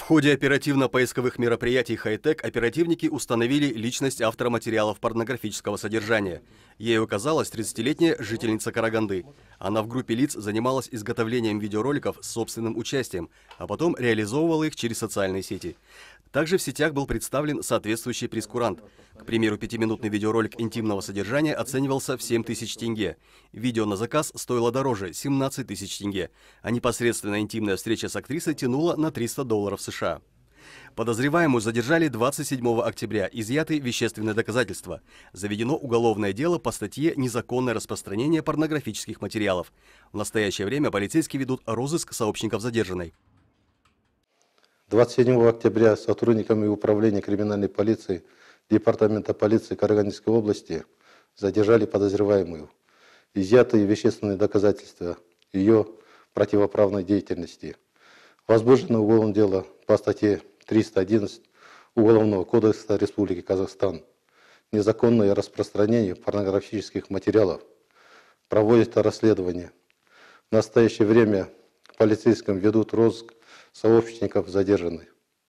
В ходе оперативно-поисковых мероприятий «Хай-Тек» оперативники установили личность автора материалов порнографического содержания. Ей оказалась 30-летняя жительница Караганды. Она в группе лиц занималась изготовлением видеороликов с собственным участием, а потом реализовывала их через социальные сети. Также в сетях был представлен соответствующий прескурант. К примеру, пятиминутный видеоролик интимного содержания оценивался в 7 тысяч тенге. Видео на заказ стоило дороже – 17 тысяч тенге, а непосредственно интимная встреча с актрисой тянула на 300 долларов США. Подозреваемую задержали 27 октября, изъяты вещественные доказательства. Заведено уголовное дело по статье «Незаконное распространение порнографических материалов». В настоящее время полицейские ведут розыск сообщников задержанной. 27 октября сотрудниками Управления криминальной полиции Департамента полиции Караганинской области задержали подозреваемую. Изъятые вещественные доказательства ее противоправной деятельности. Возбуждено уголовное дело по статье 311 Уголовного кодекса Республики Казахстан. Незаконное распространение порнографических материалов. Проводится расследование. В настоящее время полицейским ведут розыск сообщников задержанных.